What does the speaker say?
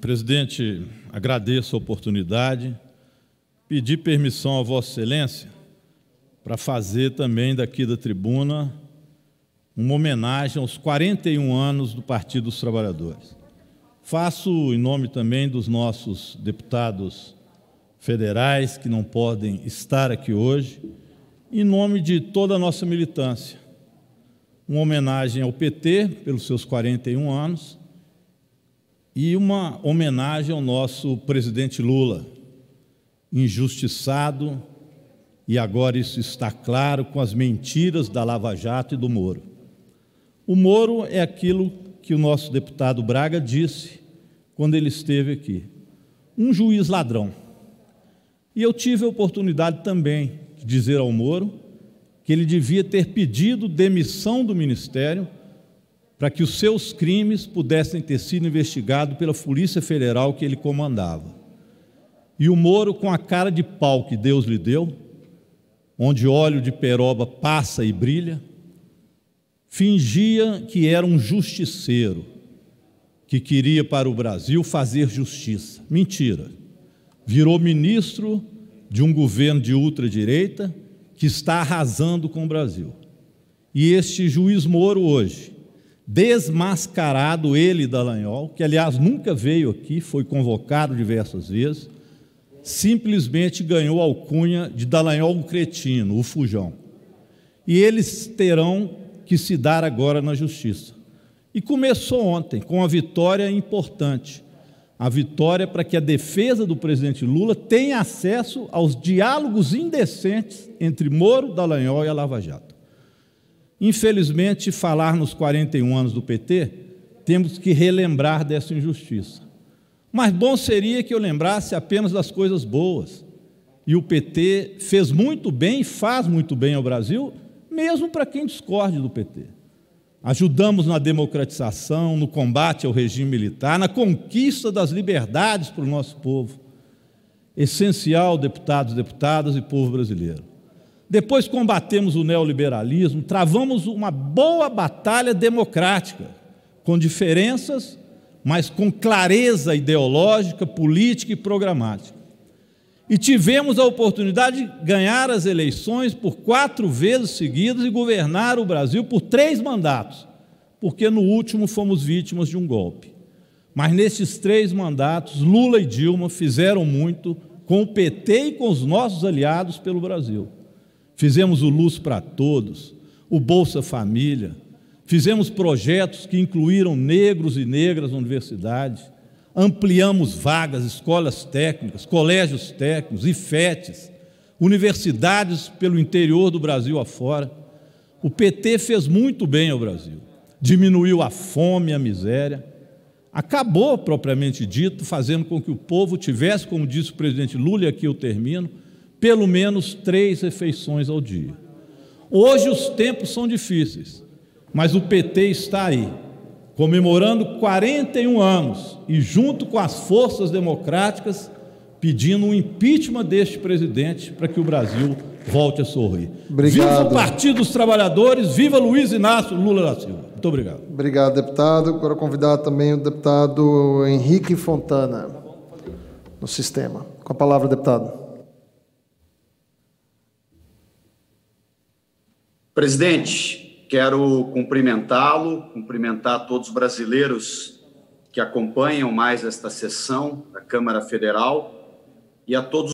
Presidente, agradeço a oportunidade. Pedi permissão a Vossa Excelência para fazer também daqui da tribuna uma homenagem aos 41 anos do Partido dos Trabalhadores. Faço em nome também dos nossos deputados federais que não podem estar aqui hoje, em nome de toda a nossa militância. Uma homenagem ao PT pelos seus 41 anos e uma homenagem ao nosso presidente Lula, injustiçado, e agora isso está claro com as mentiras da Lava Jato e do Moro. O Moro é aquilo que o nosso deputado Braga disse quando ele esteve aqui: um juiz ladrão. E eu tive a oportunidade também de dizer ao Moro que ele devia ter pedido demissão do ministério para que os seus crimes pudessem ter sido investigados pela Polícia Federal que ele comandava. E o Moro, com a cara de pau que Deus lhe deu, onde óleo de peroba passa e brilha, fingia que era um justiceiro que queria para o Brasil fazer justiça. Mentira. Virou ministro de um governo de ultradireita que está arrasando com o Brasil. E este juiz Moro hoje desmascarado ele Dalanhol, que aliás nunca veio aqui, foi convocado diversas vezes, simplesmente ganhou a alcunha de Dalanhol o cretino, o fujão. E eles terão que se dar agora na justiça. E começou ontem com uma vitória importante. A vitória para que a defesa do presidente Lula tenha acesso aos diálogos indecentes entre Moro, Dallagnol e a Lava Jato. Infelizmente, falar nos 41 anos do PT, temos que relembrar dessa injustiça. Mas bom seria que eu lembrasse apenas das coisas boas. E o PT fez muito bem, faz muito bem ao Brasil, mesmo para quem discorde do PT. Ajudamos na democratização, no combate ao regime militar, na conquista das liberdades para o nosso povo. Essencial, deputados, deputadas e povo brasileiro. Depois combatemos o neoliberalismo, travamos uma boa batalha democrática, com diferenças, mas com clareza ideológica, política e programática. E tivemos a oportunidade de ganhar as eleições por quatro vezes seguidas e governar o Brasil por três mandatos, porque no último fomos vítimas de um golpe. Mas nesses três mandatos, Lula e Dilma fizeram muito com o PT e com os nossos aliados pelo Brasil. Fizemos o Luz para Todos, o Bolsa Família, fizemos projetos que incluíram negros e negras na universidade, ampliamos vagas, escolas técnicas, colégios técnicos, IFETs, universidades pelo interior do Brasil afora. O PT fez muito bem ao Brasil, diminuiu a fome, a miséria, acabou, propriamente dito, fazendo com que o povo tivesse, como disse o presidente Lula, e aqui eu termino, pelo menos três refeições ao dia. Hoje os tempos são difíceis, mas o PT está aí, comemorando 41 anos e, junto com as forças democráticas, pedindo o um impeachment deste presidente para que o Brasil volte a sorrir. Obrigado. Viva o Partido dos Trabalhadores, viva Luiz Inácio Lula da Silva. Muito obrigado. Obrigado, deputado. Quero convidar também o deputado Henrique Fontana no sistema. Com a palavra, deputado. Presidente, quero cumprimentá-lo, cumprimentar todos os brasileiros que acompanham mais esta sessão da Câmara Federal e a todos